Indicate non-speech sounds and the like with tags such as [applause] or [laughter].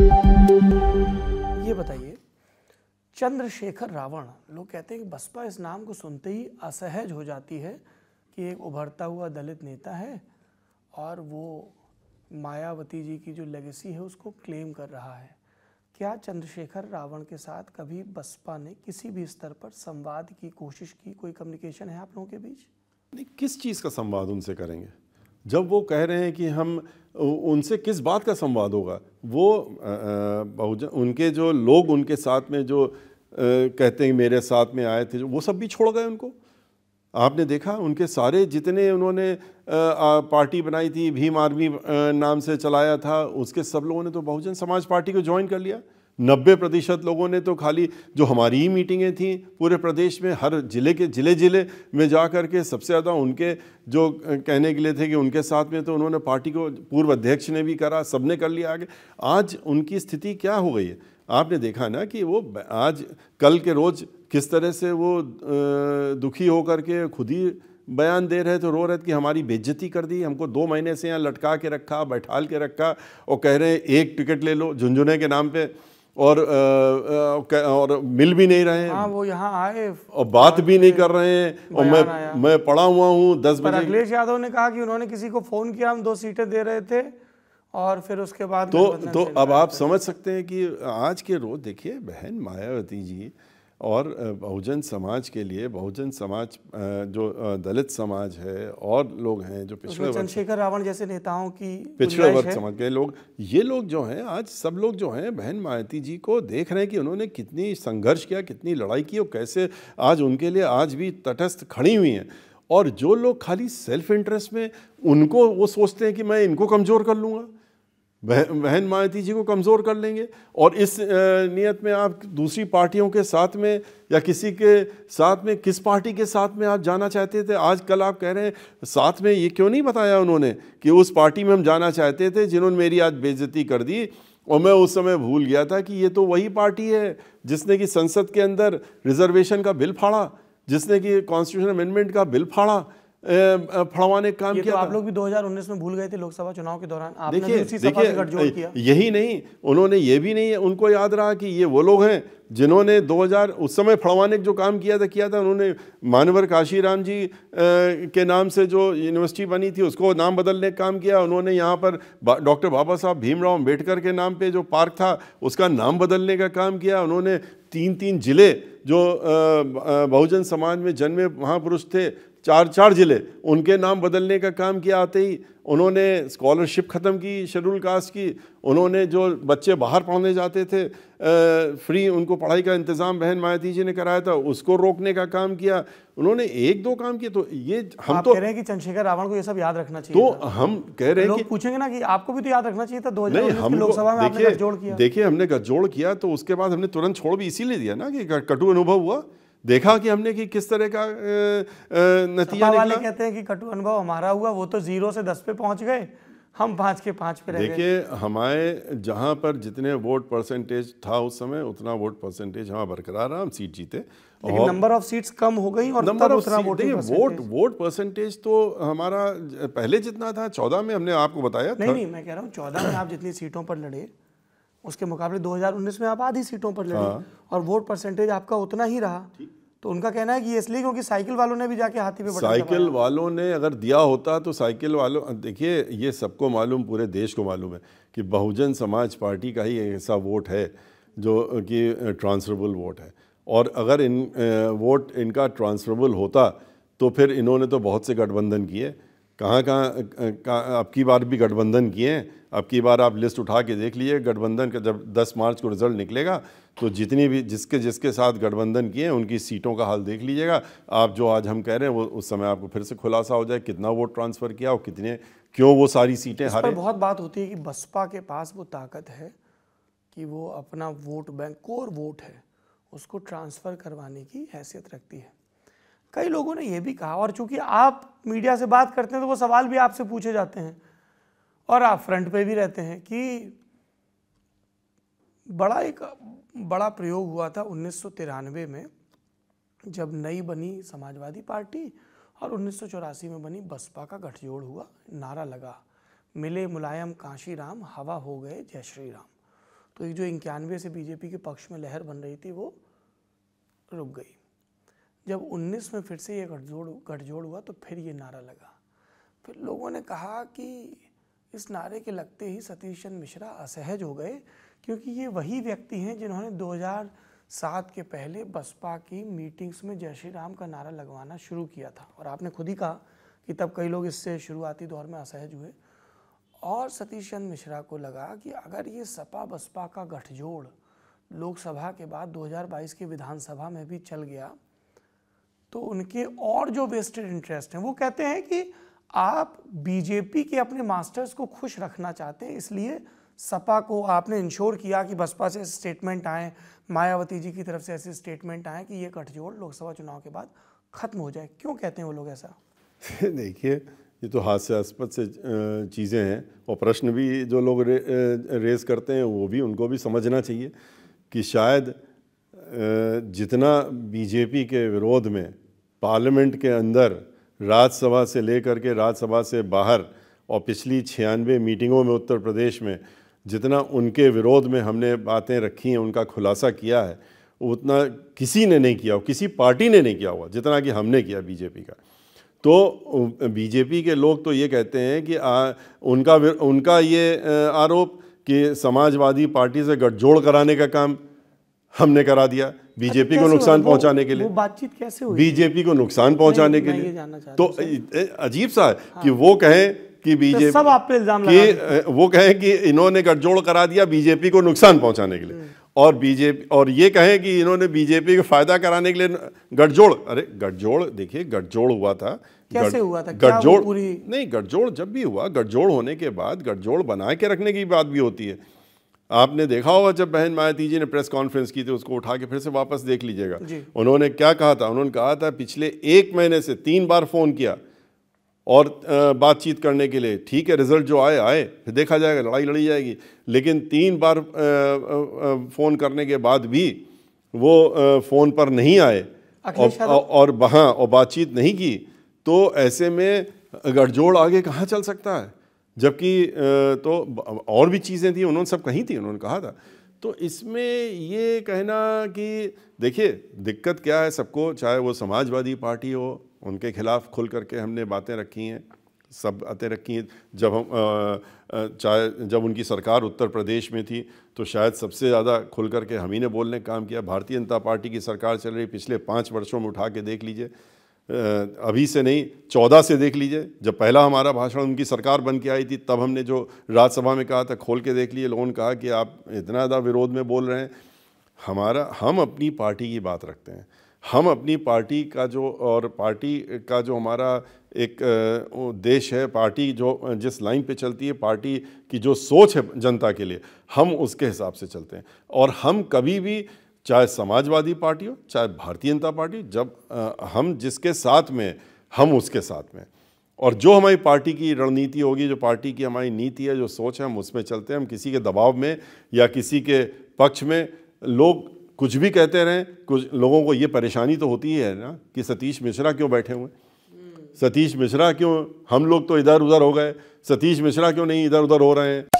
ये बताइए चंद्रशेखर रावण लोग कहते हैं कि बसपा इस नाम को सुनते ही असहज हो जाती है कि एक उभरता हुआ दलित नेता है और वो मायावती जी की जो लेगेसी है उसको क्लेम कर रहा है क्या चंद्रशेखर रावण के साथ कभी बसपा ने किसी भी स्तर पर संवाद की कोशिश की कोई कम्युनिकेशन है आप लोगों के बीच नहीं किस चीज़ का संवाद उनसे करेंगे जब वो कह रहे हैं कि हम उनसे किस बात का संवाद होगा वो बहुजन उनके जो लोग उनके साथ में जो कहते हैं मेरे साथ में आए थे वो सब भी छोड़ गए उनको आपने देखा उनके सारे जितने उन्होंने पार्टी बनाई थी भीम आर्मी नाम से चलाया था उसके सब लोगों ने तो बहुजन समाज पार्टी को ज्वाइन कर लिया नब्बे प्रतिशत लोगों ने तो खाली जो हमारी ही मीटिंगें थी पूरे प्रदेश में हर ज़िले के ज़िले ज़िले में जा कर के सबसे ज़्यादा उनके जो कहने के लिए थे कि उनके साथ में तो उन्होंने पार्टी को पूर्व अध्यक्ष ने भी करा सब ने कर लिया आगे आज उनकी स्थिति क्या हो गई है आपने देखा ना कि वो आज कल के रोज़ किस तरह से वो दुखी होकर के खुद ही बयान दे रहे तो रो रहे थे कि हमारी बेज्जती कर दी हमको दो महीने से यहाँ लटका के रखा बैठाल के रखा और कह रहे हैं एक टिकट ले लो झुंझुने के नाम पे और आ, और मिल भी नहीं रहे हैं हाँ, वो यहाँ आए और बात भी नहीं कर रहे हैं और मैं मैं पड़ा हुआ हूँ दस बजे अखिलेश यादव ने कहा कि उन्होंने किसी को फ़ोन किया हम दो सीटें दे रहे थे और फिर उसके बाद तो तो अब आप समझ सकते हैं कि आज के रोज़ देखिए बहन मायावती जी और बहुजन समाज के लिए बहुजन समाज जो दलित समाज है और लोग हैं जो पिछड़े चंद्रशेखर रावण जैसे नेताओं की पिछड़े वर्ग समाज के लोग ये लोग जो हैं आज सब लोग जो हैं बहन मायती जी को देख रहे हैं कि उन्होंने कितनी संघर्ष किया कितनी लड़ाई की और कैसे आज उनके लिए आज भी तटस्थ खड़ी हुई हैं और जो लोग खाली सेल्फ इंटरेस्ट में उनको वो सोचते हैं कि मैं इनको कमज़ोर कर लूँगा बहन मायती जी को कमज़ोर कर लेंगे और इस नियत में आप दूसरी पार्टियों के साथ में या किसी के साथ में किस पार्टी के साथ में आप जाना चाहते थे आज कल आप कह रहे हैं साथ में ये क्यों नहीं बताया उन्होंने कि उस पार्टी में हम जाना चाहते थे जिन्होंने मेरी आज बेजती कर दी और मैं उस समय भूल गया था कि ये तो वही पार्टी है जिसने कि संसद के अंदर रिजर्वेशन का बिल फाड़ा जिसने कि कॉन्स्टिट्यूशन अमेंडमेंट का बिल फाड़ा फड़वाने काम ये तो किया तो आप लोग भी 2019 में भूल गए थे लोकसभा चुनाव के दौरान देखिए, देखिए, यही नहीं उन्होंने ये भी नहीं उनको याद रहा कि ये वो लोग हैं जिन्होंने 2000 उस समय फड़वाने जो काम किया था किया था उन्होंने मानवर काशीराम जी आ, के नाम से जो यूनिवर्सिटी बनी थी उसको नाम बदलने का काम किया उन्होंने यहाँ पर डॉक्टर बाबा साहब भीमराव अम्बेडकर के नाम पर जो पार्क था उसका नाम बदलने का काम किया उन्होंने तीन तीन जिले जो बहुजन समाज में जन्मे महापुरुष थे चार चार ज़िले उनके नाम बदलने का काम किया आते ही उन्होंने स्कॉलरशिप ख़त्म की शेड्यूल कास्ट की उन्होंने जो बच्चे बाहर पढ़ने जाते थे फ्री उनको पढ़ाई का इंतज़ाम बहन मायाती जी ने कराया था उसको रोकने का काम किया उन्होंने एक दो काम किए तो ये हम आप तो कह रहे हैं कि चंद्रशेखर रावण को ये सब याद रखना चाहिए तो हम कह रहे हैं कि पूछेंगे ना कि आपको भी तो याद रखना चाहिए था दो नहीं हम लोकसभा में देखिए देखिए हमने गठजोड़ किया तो उसके बाद हमने तुरंत छोड़ भी इसीलिए दिया ना कि कटु अनुभव हुआ देखा कि हमने कि किस तरह का नतीजा वाले कहते हैं कि कटु अनुभव हमारा हुआ वो तो जीरो से दस पे पहुंच गए हम पाँच के पाँच पे देखिए हमारे जहाँ पर जितने वोट परसेंटेज था उस समय उतना वोट परसेंटेज हमारा बरकरार रहा हम सीट जीते और नंबर ऑफ सीट्स कम हो गई और number of vote vote vote percentage तो हमारा पहले जितना था चौदह में हमने आपको बताया नहीं नहीं मैं कह रहा हूँ चौदह में आप जितनी सीटों पर लड़े उसके मुकाबले 2019 में आप आधी सीटों पर लड़े हाँ। और वोट परसेंटेज आपका उतना ही रहा तो उनका कहना है कि इसलिए क्योंकि साइकिल वालों ने भी जाके हाथी पे साइकिल वालों ने अगर दिया होता तो साइकिल वालों देखिए ये सबको मालूम पूरे देश को मालूम है कि बहुजन समाज पार्टी का ही ऐसा वोट है जो कि ट्रांसफरेबल वोट है और अगर इन वोट इनका ट्रांसफरेबल होता तो फिर इन्होंने तो बहुत से गठबंधन किए कहाँ कहाँ अब की बार भी गठबंधन किए हैं अब की बार आप लिस्ट उठा के देख लीजिए गठबंधन का जब 10 मार्च को रिजल्ट निकलेगा तो जितनी भी जिसके जिसके साथ गठबंधन किए हैं उनकी सीटों का हाल देख लीजिएगा आप जो आज हम कह रहे हैं वो उस समय आपको फिर से खुलासा हो जाए कितना वोट ट्रांसफ़र किया और कितने क्यों वो सारी सीटें हारे बहुत बात होती है कि बसपा के पास वो ताकत है कि वो अपना वोट बैंक कोर वोट है उसको ट्रांसफ़र करवाने की हैसियत रखती है कई लोगों ने यह भी कहा और चूंकि आप मीडिया से बात करते हैं तो वो सवाल भी आपसे पूछे जाते हैं और आप फ्रंट पे भी रहते हैं कि बड़ा एक बड़ा प्रयोग हुआ था उन्नीस में जब नई बनी समाजवादी पार्टी और उन्नीस में बनी बसपा का गठजोड़ हुआ नारा लगा मिले मुलायम काशी राम हवा हो गए जय श्री राम तो ये जो इक्यानवे से बीजेपी के पक्ष में लहर बन रही थी वो रुक गई जब 19 में फिर से ये गठजोड़ गठजोड़ हुआ तो फिर ये नारा लगा फिर लोगों ने कहा कि इस नारे के लगते ही सतीश चंद मिश्रा असहज हो गए क्योंकि ये वही व्यक्ति हैं जिन्होंने 2007 के पहले बसपा की मीटिंग्स में जय श्री राम का नारा लगवाना शुरू किया था और आपने खुद ही कहा कि तब कई लोग इससे शुरुआती दौर में असहज हुए और सतीश चंद मिश्रा को लगा कि अगर ये सपा बसपा का गठजोड़ लोकसभा के बाद 2022 के विधानसभा में भी चल गया तो उनके और जो वेस्टेड इंटरेस्ट हैं वो कहते हैं कि आप बीजेपी के अपने मास्टर्स को खुश रखना चाहते हैं इसलिए सपा को आपने इंश्योर किया कि बसपा से स्टेटमेंट आए मायावती जी की तरफ से ऐसे स्टेटमेंट आए कि ये गठजोड़ लोकसभा चुनाव के बाद खत्म हो जाए क्यों कहते हैं वो लोग ऐसा [laughs] देखिए ये तो हास्यास्पद से चीज़ें हैं और प्रश्न भी जो लोग रे, रेस करते हैं वो भी उनको भी समझना चाहिए कि शायद जितना बीजेपी के विरोध में पार्लियामेंट के अंदर राज्यसभा से लेकर के राज्यसभा से बाहर और पिछली छियानवे मीटिंगों में उत्तर प्रदेश में जितना उनके विरोध में हमने बातें रखी हैं उनका खुलासा किया है उतना किसी ने नहीं किया किसी पार्टी ने नहीं किया हुआ जितना कि हमने किया बीजेपी का तो बीजेपी के लोग तो ये कहते हैं कि आ, उनका उनका ये आरोप कि समाजवादी पार्टी से गठजोड़ कराने का काम हमने करा दिया बीजेपी को नुकसान पहुंचाने के लिए बातचीत कैसे हुई बीजेपी को नुकसान पहुंचाने के लिए तो अजीब सा है हाँ। कि वो कहें कि तो बीजेपी सब आप पे इल्जाम वो कहें कि इन्होंने गठजोड़ करा दिया बीजेपी को नुकसान पहुंचाने के लिए हम्म। और बीजेपी और ये कहें कि इन्होंने बीजेपी को फायदा कराने के लिए गठजोड़ अरे गठजोड़ देखिए गठजोड़ हुआ था कैसे हुआ था गठजोड़ पूरी नहीं गठजोड़ जब भी हुआ गठजोड़ होने के बाद गठजोड़ बना के रखने की बात भी होती है आपने देखा होगा जब बहन मायाती जी ने प्रेस कॉन्फ्रेंस की थी उसको उठा के फिर से वापस देख लीजिएगा उन्होंने क्या कहा था उन्होंने कहा था पिछले एक महीने से तीन बार फ़ोन किया और बातचीत करने के लिए ठीक है रिजल्ट जो आए आए फिर देखा जाएगा लड़ाई लड़ी जाएगी लेकिन तीन बार फ़ोन करने के बाद भी वो फ़ोन पर नहीं आए और, और वहाँ और बातचीत नहीं की तो ऐसे में गठजोड़ आगे कहाँ चल सकता है जबकि तो और भी चीज़ें थी उन्होंने सब कहीं थी उन्होंने कहा था तो इसमें ये कहना कि देखिए दिक्कत क्या है सबको चाहे वो समाजवादी पार्टी हो उनके खिलाफ खुल करके हमने बातें रखी हैं सब बातें रखी हैं जब हम चाहे जब उनकी सरकार उत्तर प्रदेश में थी तो शायद सबसे ज़्यादा खुल करके हम ही ने बोलने का काम किया भारतीय जनता पार्टी की सरकार चल रही पिछले पाँच वर्षों में उठा के देख लीजिए अभी से नहीं चौदह से देख लीजिए जब पहला हमारा भाषण उनकी सरकार बन के आई थी तब हमने जो राज्यसभा में कहा था खोल के देख लिए लोगों ने कहा कि आप इतना ज़्यादा विरोध में बोल रहे हैं हमारा हम अपनी पार्टी की बात रखते हैं हम अपनी पार्टी का जो और पार्टी का जो हमारा एक देश है पार्टी जो जिस लाइन पे चलती है पार्टी की जो सोच है जनता के लिए हम उसके हिसाब से चलते हैं और हम कभी भी चाहे समाजवादी पार्टी हो चाहे भारतीय जनता पार्टी जब आ, हम जिसके साथ में हम उसके साथ में और जो हमारी पार्टी की रणनीति होगी जो पार्टी की हमारी नीति है जो सोच है हम उसमें चलते हैं हम किसी के दबाव में या किसी के पक्ष में लोग कुछ भी कहते रहें कुछ लोगों को ये परेशानी तो होती ही है ना कि सतीश मिश्रा क्यों बैठे हुए हम्म। सतीश मिश्रा क्यों हम लोग तो इधर उधर हो गए सतीश मिश्रा क्यों नहीं इधर उधर हो रहे हैं